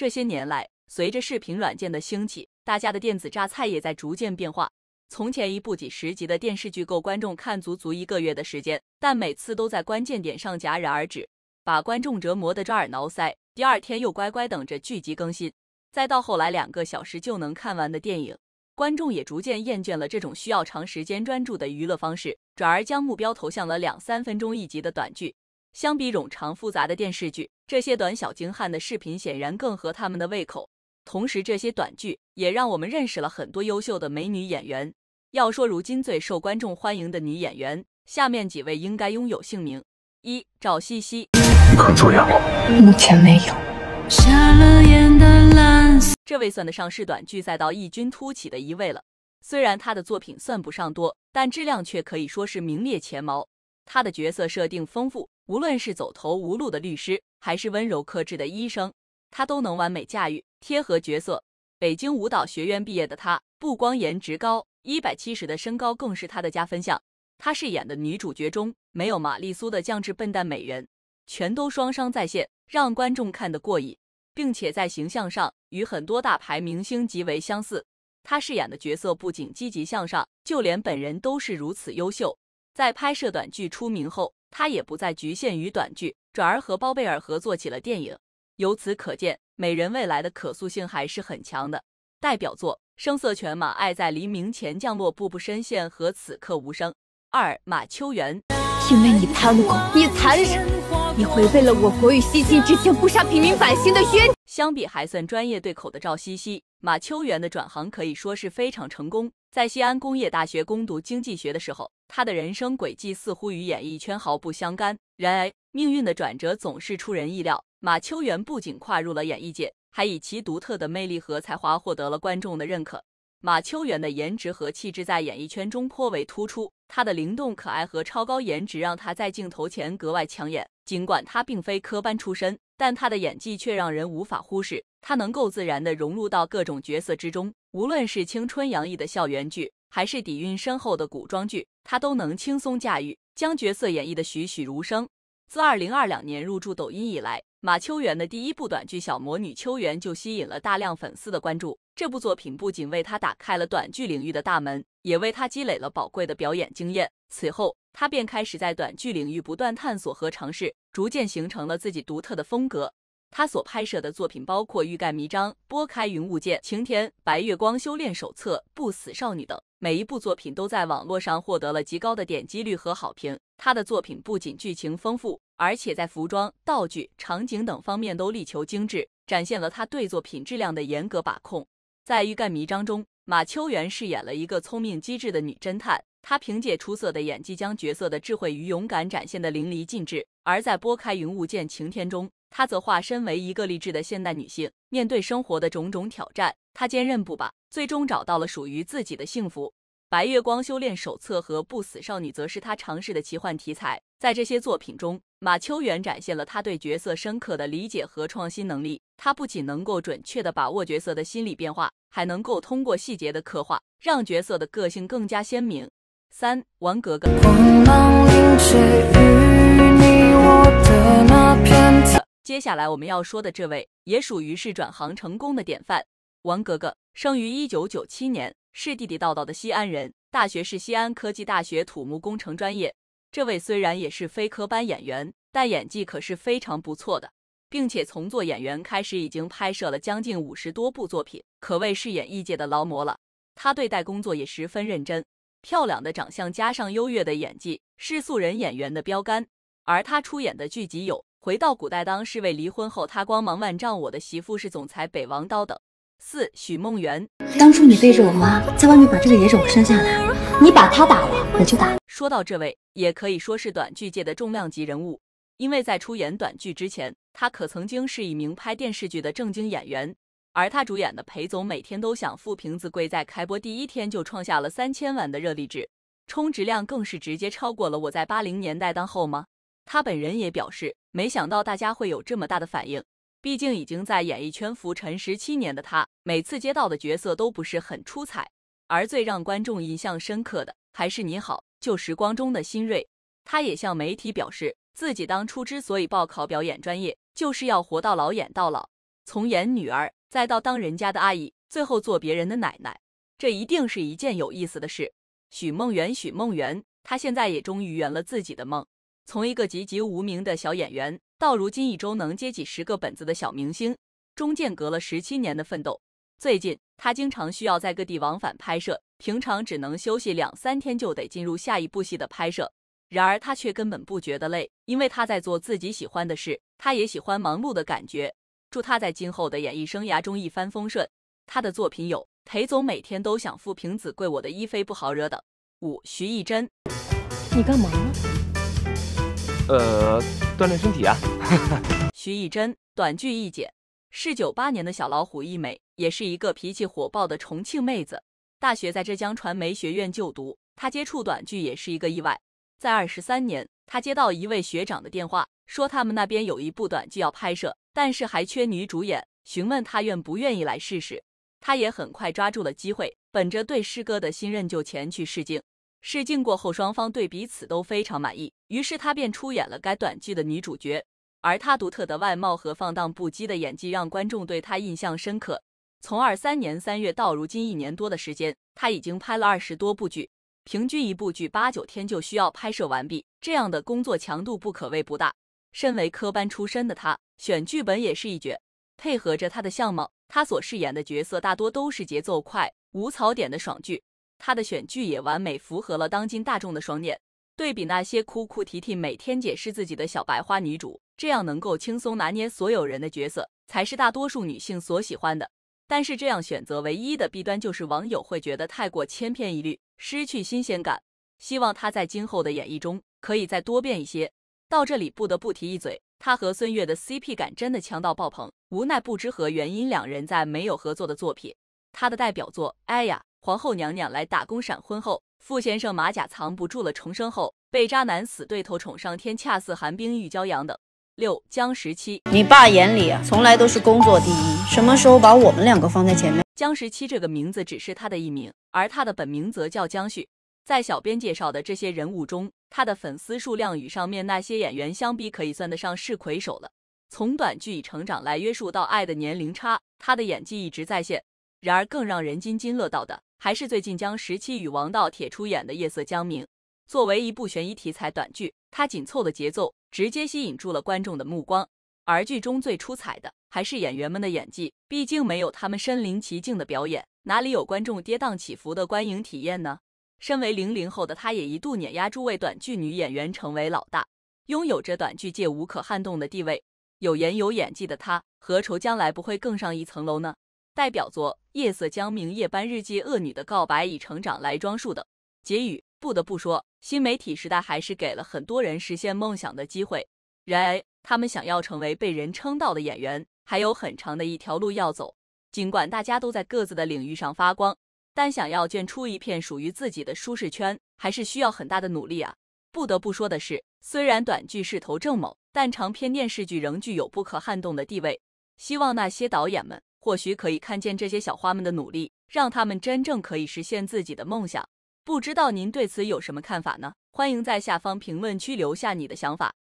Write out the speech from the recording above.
这些年来，随着视频软件的兴起，大家的电子榨菜也在逐渐变化。从前一部几十集的电视剧够观众看足足一个月的时间，但每次都在关键点上戛然而止，把观众折磨得抓耳挠腮。第二天又乖乖等着剧集更新。再到后来，两个小时就能看完的电影，观众也逐渐厌倦了这种需要长时间专注的娱乐方式，转而将目标投向了两三分钟一集的短剧。相比冗长复杂的电视剧，这些短小精悍的视频显然更合他们的胃口。同时，这些短剧也让我们认识了很多优秀的美女演员。要说如今最受观众欢迎的女演员，下面几位应该拥有姓名：一赵茜茜。目前没有。这位算得上是短剧赛道异军突起的一位了。虽然她的作品算不上多，但质量却可以说是名列前茅。她的角色设定丰富。无论是走投无路的律师，还是温柔克制的医生，他都能完美驾驭，贴合角色。北京舞蹈学院毕业的他，不光颜值高，一百七十的身高更是他的加分项。他饰演的女主角中，没有玛丽苏的降智笨蛋美人，全都双商在线，让观众看得过瘾，并且在形象上与很多大牌明星极为相似。他饰演的角色不仅积极向上，就连本人都是如此优秀。在拍摄短剧出名后。他也不再局限于短剧，转而和包贝尔合作起了电影。由此可见，美人未来的可塑性还是很强的。代表作：《声色犬马》、《爱在黎明前降落》、《步步深陷》和《此刻无声》。二马秋元，因为你贪功，你残忍，你违背了我国与西晋之间不杀平民百姓的约。相比还算专业对口的赵西西，马秋元的转行可以说是非常成功。在西安工业大学攻读经济学的时候，他的人生轨迹似乎与演艺圈毫不相干。然而，命运的转折总是出人意料。马秋元不仅跨入了演艺界，还以其独特的魅力和才华获得了观众的认可。马秋元的颜值和气质在演艺圈中颇为突出，他的灵动可爱和超高颜值让他在镜头前格外抢眼。尽管他并非科班出身，但他的演技却让人无法忽视。他能够自然的融入到各种角色之中，无论是青春洋溢的校园剧，还是底蕴深厚的古装剧，他都能轻松驾驭，将角色演绎的栩栩如生。自二零二两年入驻抖音以来，马秋元的第一部短剧《小魔女秋元》就吸引了大量粉丝的关注。这部作品不仅为他打开了短剧领域的大门，也为他积累了宝贵的表演经验。此后，他便开始在短剧领域不断探索和尝试，逐渐形成了自己独特的风格。他所拍摄的作品包括《欲盖弥彰》《拨开云雾见晴天》《白月光修炼手册》《不死少女》等，每一部作品都在网络上获得了极高的点击率和好评。他的作品不仅剧情丰富，而且在服装、道具、场景等方面都力求精致，展现了他对作品质量的严格把控。在《欲盖弥彰》中，马秋元饰演了一个聪明机智的女侦探，她凭借出色的演技将角色的智慧与勇敢展现的淋漓尽致；而在《拨开云雾见晴天》中，她则化身为一个励志的现代女性，面对生活的种种挑战，她坚韧不拔，最终找到了属于自己的幸福。《白月光修炼手册》和《不死少女》则是她尝试的奇幻题材，在这些作品中，马秋元展现了他对角色深刻的理解和创新能力。他不仅能够准确的把握角色的心理变化，还能够通过细节的刻画，让角色的个性更加鲜明。三王格格。接下来我们要说的这位也属于是转行成功的典范，王格格生于一九九七年，是地地道道的西安人，大学是西安科技大学土木工程专业。这位虽然也是非科班演员，但演技可是非常不错的，并且从做演员开始已经拍摄了将近五十多部作品，可谓是演艺界的劳模了。他对待工作也十分认真，漂亮的长相加上优越的演技，是素人演员的标杆。而他出演的剧集有。回到古代当侍卫，离婚后他光芒万丈。我的媳妇是总裁北王刀等四许梦圆。当初你背着我妈在外面把这个野种生下来，你把他打了我就打。说到这位，也可以说是短剧界的重量级人物，因为在出演短剧之前，他可曾经是一名拍电视剧的正经演员。而他主演的《裴总每天都想富瓶子贵》在开播第一天就创下了三千万的热力值，充值量更是直接超过了我在八零年代当后妈。他本人也表示，没想到大家会有这么大的反应。毕竟已经在演艺圈浮沉十七年的他，每次接到的角色都不是很出彩。而最让观众印象深刻的，还是《你好旧时光》中的新锐。他也向媒体表示，自己当初之所以报考表演专业，就是要活到老演到老。从演女儿，再到当人家的阿姨，最后做别人的奶奶，这一定是一件有意思的事。许梦圆，许梦圆，她现在也终于圆了自己的梦。从一个籍籍无名的小演员到如今一周能接几十个本子的小明星，中间隔了十七年的奋斗。最近他经常需要在各地往返拍摄，平常只能休息两三天就得进入下一部戏的拍摄。然而他却根本不觉得累，因为他在做自己喜欢的事，他也喜欢忙碌的感觉。祝他在今后的演艺生涯中一帆风顺。他的作品有《裴总每天都想富平子贵》《我的一菲不好惹》等。五徐艺珍，你干嘛呢？呃，锻炼身体啊。徐艺珍，短剧一姐，是九八年的小老虎一枚，也是一个脾气火爆的重庆妹子。大学在浙江传媒学院就读，她接触短剧也是一个意外。在二十三年，她接到一位学长的电话，说他们那边有一部短剧要拍摄，但是还缺女主演，询问她愿不愿意来试试。她也很快抓住了机会，本着对师哥的信任就前去试镜。试镜过后，双方对彼此都非常满意，于是他便出演了该短剧的女主角。而他独特的外貌和放荡不羁的演技让观众对他印象深刻。从二三年三月到如今一年多的时间，他已经拍了二十多部剧，平均一部剧八九天就需要拍摄完毕，这样的工作强度不可谓不大。身为科班出身的他，选剧本也是一绝，配合着他的相貌，他所饰演的角色大多都是节奏快、无槽点的爽剧。她的选剧也完美符合了当今大众的双念，对比那些哭哭啼啼每天解释自己的小白花女主，这样能够轻松拿捏所有人的角色，才是大多数女性所喜欢的。但是这样选择唯一的弊端就是网友会觉得太过千篇一律，失去新鲜感。希望她在今后的演绎中可以再多变一些。到这里不得不提一嘴，她和孙越的 CP 感真的强到爆棚，无奈不知何原因两人在没有合作的作品。她的代表作，哎呀。皇后娘娘来打工，闪婚后，傅先生马甲藏不住了。重生后，被渣男死对头宠上天，恰似寒冰遇骄阳等。六江十七，你爸眼里啊，从来都是工作第一，什么时候把我们两个放在前面？江十七这个名字只是他的艺名，而他的本名则叫江旭。在小编介绍的这些人物中，他的粉丝数量与上面那些演员相比，可以算得上是魁首了。从短剧以成长来约束到爱的年龄差，他的演技一直在线。然而更让人津津乐道的。还是最近将十七与王道铁出演的《夜色将明》，作为一部悬疑题材短剧，它紧凑的节奏直接吸引住了观众的目光。而剧中最出彩的还是演员们的演技，毕竟没有他们身临其境的表演，哪里有观众跌宕起伏的观影体验呢？身为零零后的她，也一度碾压诸位短剧女演员，成为老大，拥有着短剧界无可撼动的地位。有颜有演技的她，何愁将来不会更上一层楼呢？代表作《夜色将明》《夜班日记》《恶女的告白》以成长来装束的结语，不得不说，新媒体时代还是给了很多人实现梦想的机会。然而，他们想要成为被人称道的演员，还有很长的一条路要走。尽管大家都在各自的领域上发光，但想要建出一片属于自己的舒适圈，还是需要很大的努力啊！不得不说的是，虽然短剧势头正猛，但长篇电视剧仍具有不可撼动的地位。希望那些导演们。或许可以看见这些小花们的努力，让他们真正可以实现自己的梦想。不知道您对此有什么看法呢？欢迎在下方评论区留下你的想法。